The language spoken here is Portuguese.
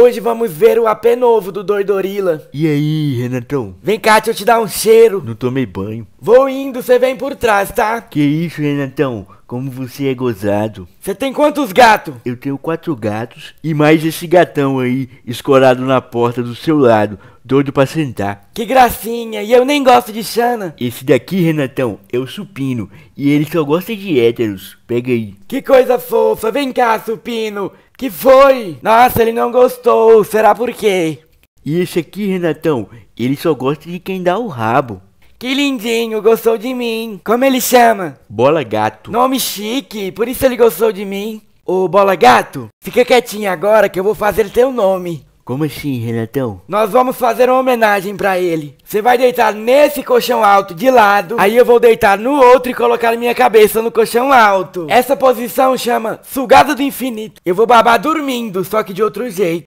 Hoje vamos ver o AP novo do Doidorila. E aí, Renatão? Vem cá, deixa eu te dar um cheiro. Não tomei banho. Vou indo, você vem por trás, tá? Que isso, Renatão? Como você é gozado. Você tem quantos gatos? Eu tenho quatro gatos e mais esse gatão aí, escorado na porta do seu lado doido pra sentar. Que gracinha, e eu nem gosto de Xana. Esse daqui, Renatão, é o Supino, e ele só gosta de héteros. Pega aí. Que coisa fofa, vem cá, Supino. Que foi? Nossa, ele não gostou, será por quê? E esse aqui, Renatão, ele só gosta de quem dá o rabo. Que lindinho, gostou de mim. Como ele chama? Bola Gato. Nome chique, por isso ele gostou de mim. Ô, Bola Gato, fica quietinho agora que eu vou fazer teu nome. Como assim, Renatão? Nós vamos fazer uma homenagem para ele. Você vai deitar nesse colchão alto de lado, aí eu vou deitar no outro e colocar minha cabeça no colchão alto. Essa posição chama sugada do infinito. Eu vou babar dormindo, só que de outro jeito.